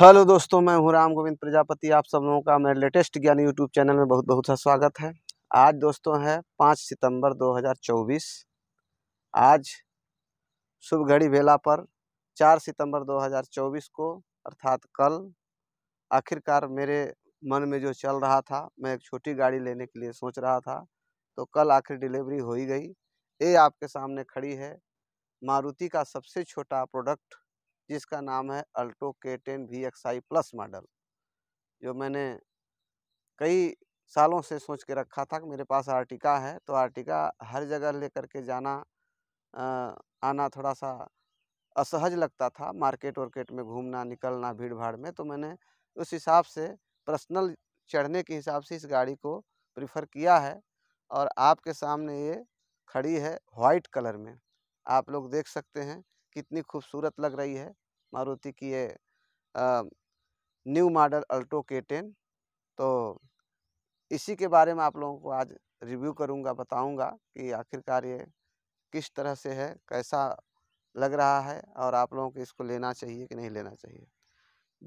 hello दोस्तों मैं हूं राम गोविंद प्रजापति आप सब लोगों का मेरे लेटेस्ट ज्ञान यूट्यूब चैनल में बहुत बहुत सा स्वागत है आज दोस्तों है पाँच सितंबर 2024 आज शुभ घड़ी वेला पर चार सितंबर 2024 को अर्थात कल आखिरकार मेरे मन में जो चल रहा था मैं एक छोटी गाड़ी लेने के लिए सोच रहा था तो कल आखिर डिलीवरी हो ही गई ये आपके सामने खड़ी है मारुति का सबसे छोटा प्रोडक्ट जिसका नाम है Alto K ten V X I plus model जो मैंने कई सालों से सोच के रखा था कि मेरे पास आर्टिका है तो आर्टिका हर जगह लेकर के जाना आ, आना थोड़ा सा असहज लगता था मार्केट वर्केट में घूमना निकलना भीड़ भाड़ में तो मैंने उस हिसाब से पर्सनल चढ़ने के हिसाब से इस गाड़ी को प्रिफर किया है और आपके सामने ये खड़ी है वाइट कलर में आप लोग देख सकते हैं कितनी खूबसूरत लग रही है मारुति की ये new model Alto K ten तो इसी के बारे में आप लोगों को आज रिव्यू करूंगा बताऊंगा कि आखिरकार ये किस तरह से है कैसा लग रहा है और आप लोगों को इसको लेना चाहिए कि नहीं लेना चाहिए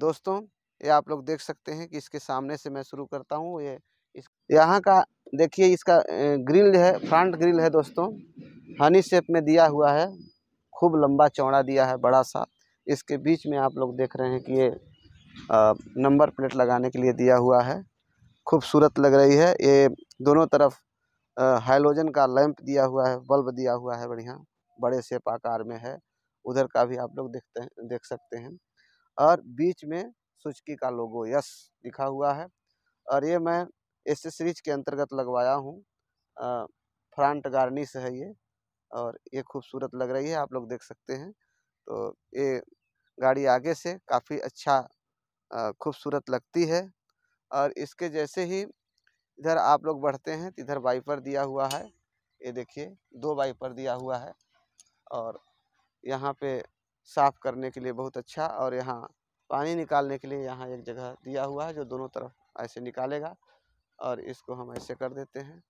दोस्तों ये आप लोग देख सकते हैं कि इसके सामने से मैं शुरू करता हूँ ये इस यहाँ का देखिए इसका ग्रिल है फ्रंट ग्रिल है दोस्तों हनी शेप में दिया हुआ है खूब लंबा चौड़ा दिया है बड़ा सा इसके बीच में आप लोग देख रहे हैं कि ये नंबर प्लेट लगाने के लिए दिया हुआ है खूबसूरत लग रही है ये दोनों तरफ हाइलोजन का लैंप दिया हुआ है बल्ब दिया हुआ है बढ़िया बड़े से आकार में है उधर का भी आप लोग देखते हैं देख सकते हैं और बीच में सुचकी का लोगो यस लिखा हुआ है और ये मैं एसेसरीज के अंतर्गत लगवाया हूँ फ्रंट गार्निश है ये और ये खूबसूरत लग रही है आप लोग देख सकते हैं तो ये गाड़ी आगे से काफ़ी अच्छा खूबसूरत लगती है और इसके जैसे ही इधर आप लोग बढ़ते हैं तो इधर वाइपर दिया हुआ है ये देखिए दो वाइपर दिया हुआ है और यहाँ पे साफ़ करने के लिए बहुत अच्छा और यहाँ पानी निकालने के लिए यहाँ एक जगह दिया हुआ है जो दोनों तरफ ऐसे निकालेगा और इसको हम ऐसे कर देते हैं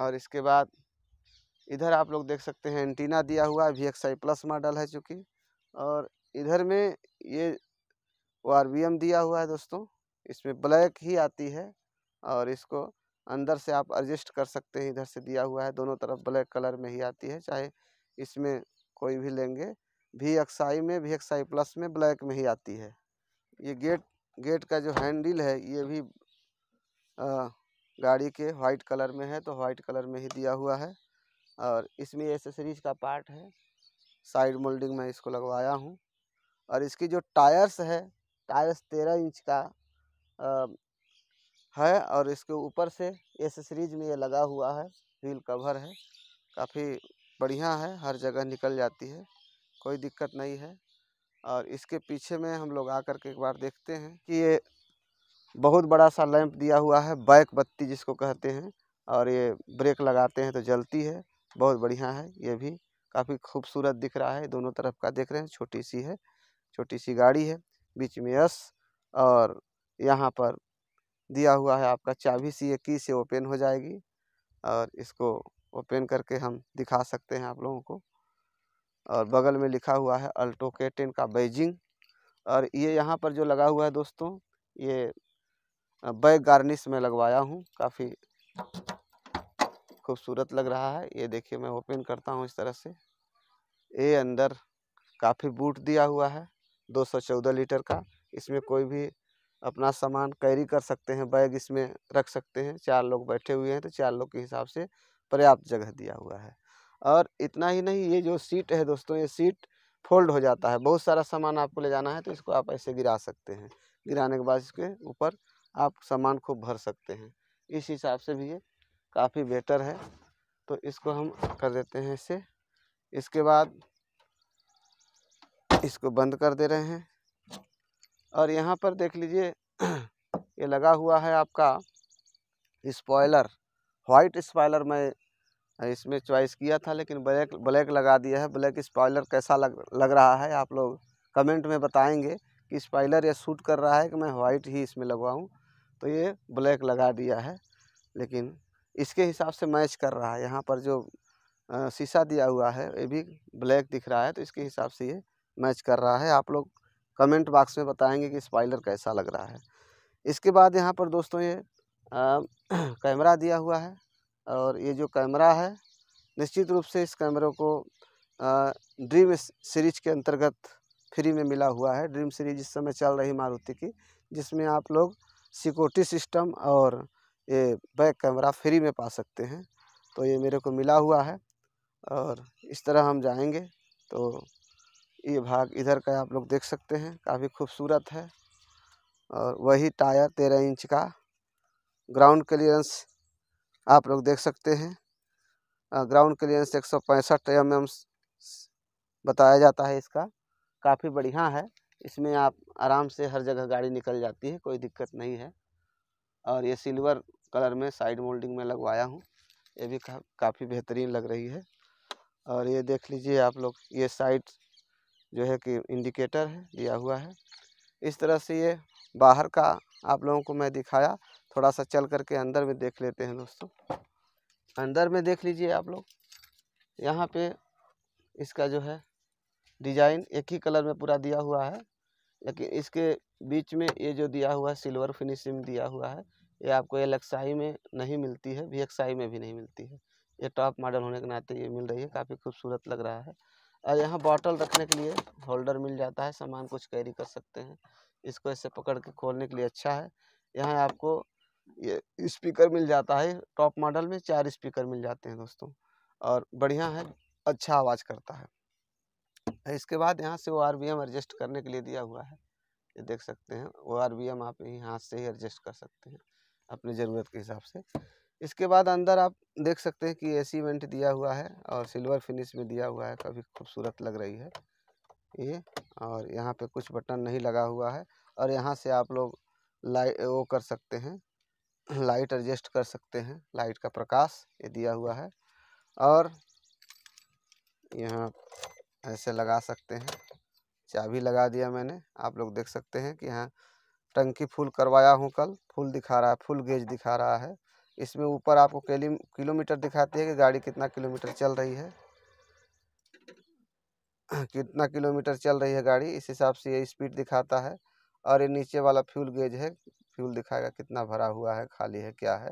और इसके बाद इधर आप लोग देख सकते हैं एंटीना दिया हुआ है V X I plus model है चूँकि और इधर में ये ओ आर वी एम दिया हुआ है दोस्तों इसमें ब्लैक ही आती है और इसको अंदर से आप एडजस्ट कर सकते हैं इधर से दिया हुआ है दोनों तरफ ब्लैक कलर में ही आती है चाहे इसमें कोई भी लेंगे वी एक्स आई में वी एक्स आई प्लस में ब्लैक में ही आती है ये गेट गेट का जो हैंडल है ये भी आ, गाड़ी के वाइट कलर में है तो वाइट कलर में ही दिया हुआ है और इसमें एसेसरीज का पार्ट है साइड मोल्डिंग में इसको लगवाया हूँ और इसकी जो टायर्स है टायर्स तेरह इंच का आ, है और इसके ऊपर से एसेसरीज में ये लगा हुआ है व्हील कवर है काफ़ी बढ़िया है हर जगह निकल जाती है कोई दिक्कत नहीं है और इसके पीछे में हम लोग आ के एक बार देखते हैं कि ये बहुत बड़ा सा लैंप दिया हुआ है बैक बत्ती जिसको कहते हैं और ये ब्रेक लगाते हैं तो जलती है बहुत बढ़िया है ये भी काफ़ी खूबसूरत दिख रहा है दोनों तरफ का देख रहे हैं छोटी सी है छोटी सी गाड़ी है बीच में यस और यहाँ पर दिया हुआ है आपका चाबी सी की से ओपन हो जाएगी और इसको ओपन करके हम दिखा सकते हैं आप लोगों को और बगल में लिखा हुआ है अल्टो के टेन का बेजिंग और ये यहाँ पर जो लगा हुआ है दोस्तों ये बैग गार्निश में लगवाया हूँ काफ़ी खूबसूरत लग रहा है ये देखिए मैं ओपन करता हूँ इस तरह से ये अंदर काफ़ी बूट दिया हुआ है 214 लीटर का इसमें कोई भी अपना सामान कैरी कर सकते हैं बैग इसमें रख सकते हैं चार लोग बैठे हुए हैं तो चार लोग के हिसाब से पर्याप्त जगह दिया हुआ है और इतना ही नहीं ये जो सीट है दोस्तों ये सीट फोल्ड हो जाता है बहुत सारा सामान आपको ले जाना है तो इसको आप ऐसे गिरा सकते हैं गिराने के बाद इसके ऊपर आप सामान खूब भर सकते हैं इस हिसाब से भी ये काफ़ी बेटर है तो इसको हम कर देते हैं इसे इसके बाद इसको बंद कर दे रहे हैं और यहाँ पर देख लीजिए ये लगा हुआ है आपका स्पॉयलर वाइट स्पॉयलर मैं इसमें चॉइस किया था लेकिन ब्लैक ब्लैक लगा दिया है ब्लैक स्पॉयलर कैसा लग लग रहा है आप लोग कमेंट में बताएंगे कि स्पॉयलर ये सूट कर रहा है कि मैं वाइट ही इसमें लगवाऊँ तो ये ब्लैक लगा दिया है लेकिन इसके हिसाब से मैच कर रहा है यहाँ पर जो शीशा दिया हुआ है ये भी ब्लैक दिख रहा है तो इसके हिसाब से ये मैच कर रहा है आप लोग कमेंट बॉक्स में बताएंगे कि स्पाइलर कैसा लग रहा है इसके बाद यहाँ पर दोस्तों ये कैमरा दिया हुआ है और ये जो कैमरा है निश्चित रूप से इस कैमरे को आ, ड्रीम सीरीज के अंतर्गत फ्री में मिला हुआ है ड्रीम सीरीज इस समय चल रही मारुति की जिसमें आप लोग सिक्योरिटी सिस्टम और ये बैक कैमरा फ्री में पा सकते हैं तो ये मेरे को मिला हुआ है और इस तरह हम जाएंगे तो ये भाग इधर का आप लोग देख सकते हैं काफ़ी खूबसूरत है और वही टायर तेरह इंच का ग्राउंड क्लियरेंस आप लोग देख सकते हैं ग्राउंड क्लियरेंस एक सौ पैंसठ एम एम बताया जाता है इसका काफ़ी बढ़िया है इसमें आप आराम से हर जगह गाड़ी निकल जाती है कोई दिक्कत नहीं है और ये सिल्वर कलर में साइड मोल्डिंग में लगवाया हूँ ये भी का, काफ़ी बेहतरीन लग रही है और ये देख लीजिए आप लोग ये साइड जो है कि इंडिकेटर है दिया हुआ है इस तरह से ये बाहर का आप लोगों को मैं दिखाया थोड़ा सा चल करके अंदर में देख लेते हैं दोस्तों अंदर में देख लीजिए आप लोग यहाँ पे इसका जो है डिजाइन एक ही कलर में पूरा दिया हुआ है लेकिन इसके बीच में ये जो दिया हुआ है सिल्वर फिनिशिंग दिया हुआ है ये आपको एलेक्साई में नहीं मिलती है वी में भी नहीं मिलती है ये टॉप मॉडल होने के नाते ये मिल रही है काफ़ी खूबसूरत लग रहा है और यहाँ बॉटल रखने के लिए होल्डर मिल जाता है सामान कुछ कैरी कर सकते हैं इसको ऐसे पकड़ के खोलने के लिए अच्छा है यहाँ आपको ये स्पीकर मिल जाता है टॉप मॉडल में चार स्पीकर मिल जाते हैं दोस्तों और बढ़िया है अच्छा आवाज़ करता है इसके बाद यहाँ से O R B M adjust करने के लिए दिया हुआ है ये देख सकते हैं ओ आर बी एम आप यहीं हाथ से ही एडजस्ट कर सकते हैं अपनी ज़रूरत के हिसाब से इसके बाद अंदर आप देख सकते हैं कि ए सी वेंट दिया हुआ है और सिल्वर फिनिश में दिया हुआ है काफ़ी खूबसूरत लग रही है ये और यहाँ पे कुछ बटन नहीं लगा हुआ है और यहाँ से आप लोग लाइट वो कर सकते हैं लाइट एडजस्ट कर सकते हैं लाइट का प्रकाश ये दिया हुआ है और यहाँ ऐसे लगा सकते हैं चाबी लगा दिया मैंने आप लोग देख सकते हैं कि यहाँ टंकी फुल करवाया हूँ कल फुल दिखा रहा है फुल गेज दिखा रहा है इसमें ऊपर आपको किलोमीटर दिखाती है कि गाड़ी कितना किलोमीटर चल रही है कितना किलोमीटर चल रही है गाड़ी इस हिसाब से ये स्पीड दिखाता है और ये नीचे वाला फ्यूल गेज है फ्यूल दिखाएगा कितना भरा हुआ है खाली है क्या है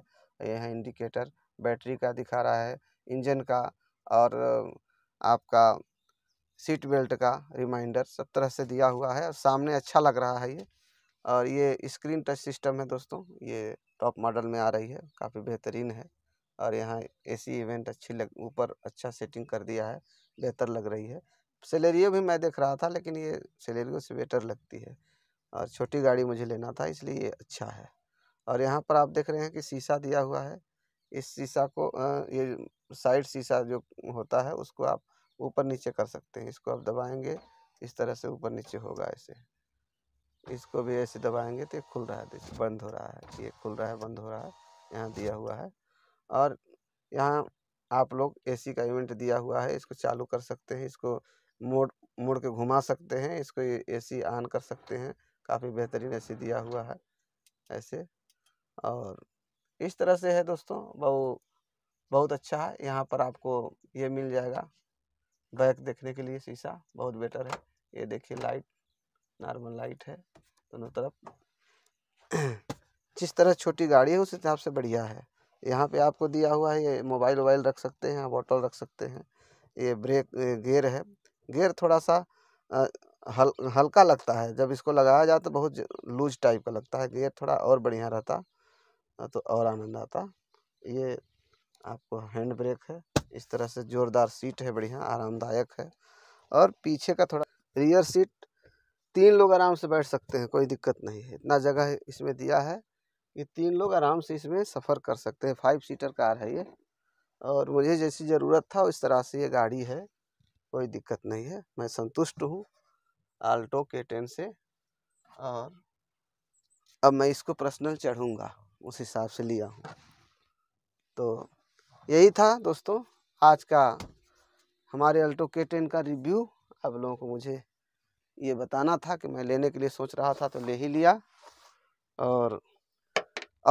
ये है इंडिकेटर बैटरी का दिखा रहा है इंजन का और आपका सीट बेल्ट का रिमाइंडर सब तरह से दिया हुआ है और सामने अच्छा लग रहा है ये और ये स्क्रीन टच सिस्टम है दोस्तों ये टॉप मॉडल में आ रही है काफ़ी बेहतरीन है और यहाँ एसी इवेंट अच्छी लग ऊपर अच्छा सेटिंग कर दिया है बेहतर लग रही है सेलेरियो भी मैं देख रहा था लेकिन ये सेलेरियो से बेटर लगती है और छोटी गाड़ी मुझे लेना था इसलिए ये अच्छा है और यहाँ पर आप देख रहे हैं कि शीशा दिया हुआ है इस शीशा को ये साइड शीशा जो होता है उसको आप ऊपर नीचे कर सकते हैं इसको आप दबाएंगे इस तरह से ऊपर नीचे होगा ऐसे इसको भी ऐसे दबाएंगे तो खुल रहा है देखिए बंद हो रहा है ये खुल रहा है बंद हो रहा है यहाँ दिया हुआ है और यहाँ आप लोग एसी का इवेंट दिया हुआ है इसको चालू कर सकते हैं इसको मोड़ मोड़ के घुमा सकते हैं इसको एसी ऑन कर सकते हैं काफ़ी बेहतरीन ए दिया हुआ है ऐसे और इस तरह से है दोस्तों बहु बहुत अच्छा है यहाँ पर आपको ये मिल जाएगा बैक देखने के लिए शीशा बहुत बेटर है ये देखिए लाइट नॉर्मल लाइट है दोनों तरफ जिस तरह छोटी गाड़ी है उस हिसाब से बढ़िया है यहाँ पे आपको दिया हुआ है ये मोबाइल वोबाइल रख सकते हैं बॉटल रख सकते हैं ये ब्रेक गेयर है गेयर थोड़ा सा हल हल्का लगता है जब इसको लगाया जाए तो बहुत लूज टाइप का लगता है गेयर थोड़ा और बढ़िया रहता तो और आनंद आता ये आपको हैंड ब्रेक है इस तरह से जोरदार सीट है बढ़िया आरामदायक है और पीछे का थोड़ा रियर सीट तीन लोग आराम से बैठ सकते हैं कोई दिक्कत नहीं है इतना जगह इसमें दिया है कि तीन लोग आराम से इसमें सफ़र कर सकते हैं फाइव सीटर कार है ये और मुझे जैसी ज़रूरत था उस तरह से ये गाड़ी है कोई दिक्कत नहीं है मैं संतुष्ट हूँ आल्टो के टेन से और अब मैं इसको पर्सनल चढ़ूँगा उस हिसाब से लिया हूँ तो यही था दोस्तों आज का हमारे अल्टो के टेन का रिव्यू आप लोगों को मुझे ये बताना था कि मैं लेने के लिए सोच रहा था तो ले ही लिया और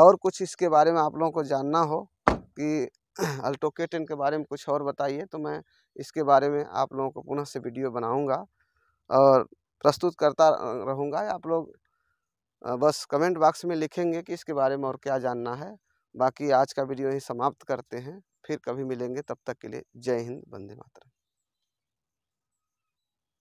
और कुछ इसके बारे में आप लोगों को जानना हो कि अल्टो के टेन के बारे में कुछ और बताइए तो मैं इसके बारे में आप लोगों को पुनः से वीडियो बनाऊंगा और प्रस्तुत करता रहूँगा आप लोग बस कमेंट बॉक्स में लिखेंगे कि इसके बारे में और क्या जानना है बाकी आज का वीडियो ही समाप्त करते हैं फिर कभी मिलेंगे तब तक के लिए जय हिंद वंदे मातरम